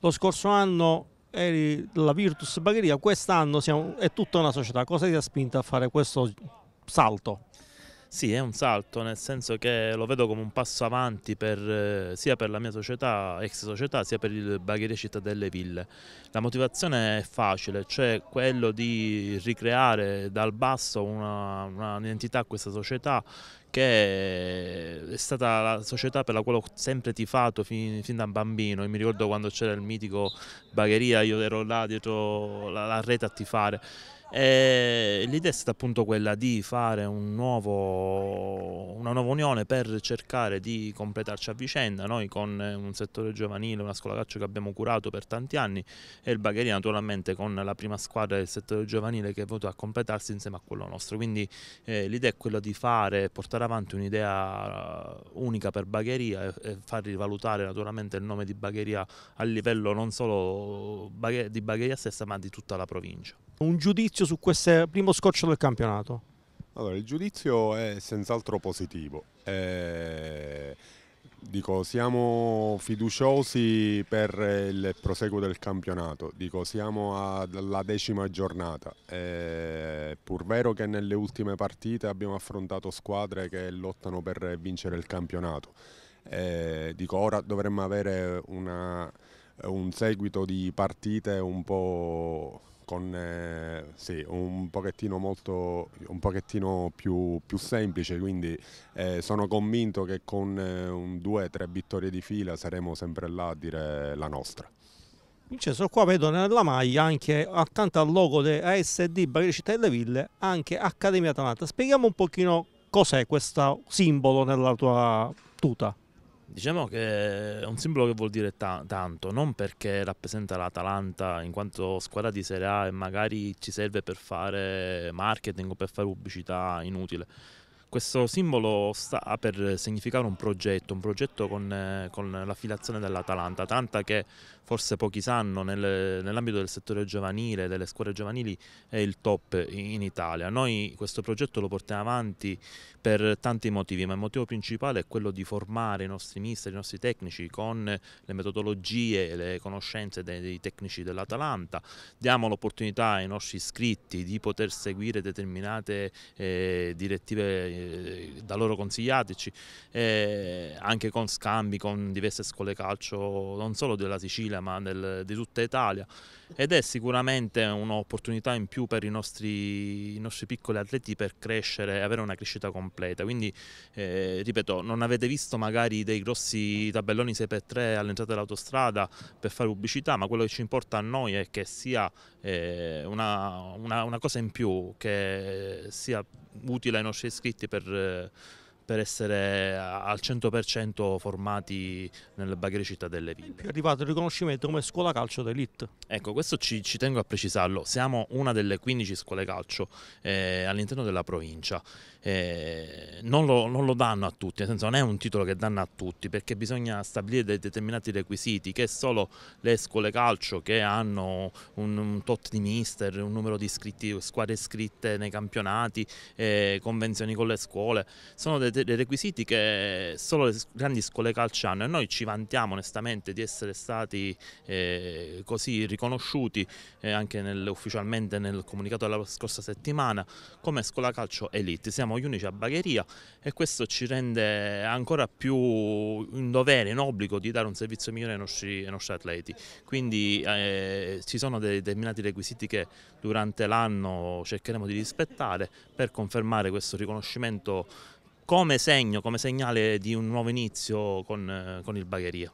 lo scorso anno eri la Virtus Bagheria, quest'anno è tutta una società. Cosa ti ha spinto a fare questo salto? Sì, è un salto, nel senso che lo vedo come un passo avanti per, eh, sia per la mia società, ex società, sia per il Bagheria Città delle Ville. La motivazione è facile, cioè quello di ricreare dal basso un'identità a questa società che è stata la società per la quale ho sempre tifato fin, fin da bambino e mi ricordo quando c'era il mitico Bagheria, io ero là dietro la, la rete a tifare. Eh, l'idea è stata appunto quella di fare un nuovo, una nuova unione per cercare di completarci a vicenda, noi con eh, un settore giovanile, una scuola calcio che abbiamo curato per tanti anni e il Bagheria naturalmente con la prima squadra del settore giovanile che è venuta a completarsi insieme a quello nostro. Quindi eh, l'idea è quella di fare, portare avanti un'idea eh, unica per Bagheria e, e far rivalutare naturalmente il nome di Bagheria a livello non solo di Bagheria stessa ma di tutta la provincia un giudizio su questo primo scoccio del campionato? Allora, il giudizio è senz'altro positivo. Eh, dico, siamo fiduciosi per il proseguo del campionato, dico, siamo alla decima giornata. Eh, pur vero che nelle ultime partite abbiamo affrontato squadre che lottano per vincere il campionato. Eh, dico, ora dovremmo avere una, un seguito di partite un po' con eh, sì, un, pochettino molto, un pochettino più, più semplice, quindi eh, sono convinto che con eh, un 2-3 vittorie di fila saremo sempre là a dire la nostra. Vincenzo, qua vedo nella maglia anche accanto al logo ASD Barriere Città delle Ville, anche Accademia Atalanta. Spieghiamo un pochino cos'è questo simbolo nella tua tuta. Diciamo che è un simbolo che vuol dire ta- tanto, non perché rappresenta l'Atalanta in quanto squadra di Serie A e magari ci serve per fare marketing o per fare pubblicità inutile, questo simbolo sta per significare un progetto, un progetto con, eh, con l'affiliazione dell'Atalanta, tanta che forse pochi sanno nel, nell'ambito del settore giovanile, delle scuole giovanili è il top in Italia. Noi questo progetto lo portiamo avanti per tanti motivi, ma il motivo principale è quello di formare i nostri mister, i nostri tecnici con le metodologie, e le conoscenze dei, dei tecnici dell'Atalanta, diamo l'opportunità ai nostri iscritti di poter seguire determinate eh, direttive eh, da loro consigliatici, eh, anche con scambi con diverse scuole calcio non solo della Sicilia ma del, di tutta Italia ed è sicuramente un'opportunità in più per i nostri, i nostri, piccoli atleti per crescere, e avere una crescita completa, quindi eh, ripeto non avete visto magari dei grossi tabelloni 6x3 all'entrata dell'autostrada per fare pubblicità ma quello che ci importa a noi è che sia eh, una, una, una cosa in più, che sia utile ai nostri iscritti per eh, per essere al 100% formati nel Baghere Città delle Ville. È arrivato il riconoscimento come scuola calcio d'elite. Ecco, questo ci, ci, tengo a precisarlo, siamo una delle 15 scuole calcio eh, all'interno della provincia. Eh, non lo, non lo, danno a tutti, nel senso non è un titolo che danno a tutti perché bisogna stabilire dei determinati requisiti che solo le scuole calcio che hanno un, un tot di mister, un numero di iscritti, squadre iscritte nei campionati, eh, convenzioni con le scuole, sono dei, dei, requisiti che solo le grandi scuole calcio hanno e noi ci vantiamo onestamente di essere stati eh, così riconosciuti eh, anche nel, ufficialmente nel comunicato della scorsa settimana come scuola calcio elite, siamo gli unici a Bagheria e questo ci rende ancora più in dovere, in obbligo di dare un servizio migliore ai nostri, ai nostri atleti. Quindi eh, ci sono determinati requisiti che durante l'anno cercheremo di rispettare per confermare questo riconoscimento come segno, come segnale di un nuovo inizio con, eh, con il Bagheria.